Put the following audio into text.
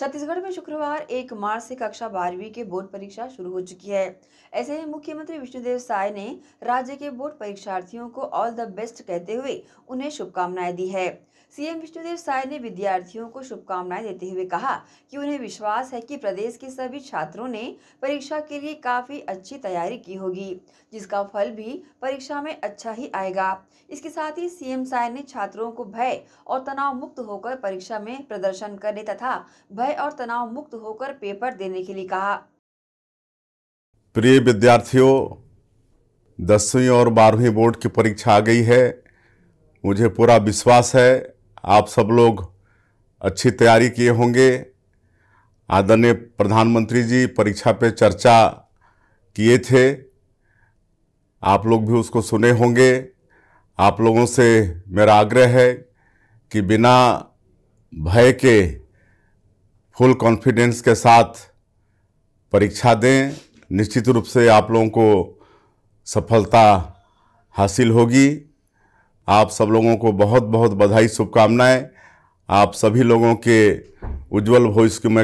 छत्तीसगढ़ में शुक्रवार एक मार्च से कक्षा बारहवीं के बोर्ड परीक्षा शुरू हो चुकी है ऐसे में मुख्यमंत्री विष्णुदेव साय ने राज्य के बोर्ड परीक्षार्थियों को ऑल द बेस्ट कहते हुए उन्हें शुभकामनाएं दी है सीएम विष्णुदेव साय ने विद्यार्थियों को शुभकामनाएं देते हुए कहा कि उन्हें विश्वास है कि प्रदेश के सभी छात्रों ने परीक्षा के लिए काफी अच्छी तैयारी की होगी जिसका फल भी परीक्षा में अच्छा ही आएगा इसके साथ ही सीएम साय ने छात्रों को भय और तनाव मुक्त होकर परीक्षा में प्रदर्शन करने तथा भय भय और तनाव मुक्त होकर पेपर देने के लिए कहा प्रिय विद्यार्थियों दसवीं और बारहवीं बोर्ड की परीक्षा आ गई है मुझे पूरा विश्वास है आप सब लोग अच्छी तैयारी किए होंगे आदरणीय प्रधानमंत्री जी परीक्षा पे चर्चा किए थे आप लोग भी उसको सुने होंगे आप लोगों से मेरा आग्रह है कि बिना भय के फुल कॉन्फिडेंस के साथ परीक्षा दें निश्चित रूप से आप लोगों को सफलता हासिल होगी आप सब लोगों को बहुत बहुत बधाई शुभकामनाएं आप सभी लोगों के उज्जवल भविष्य में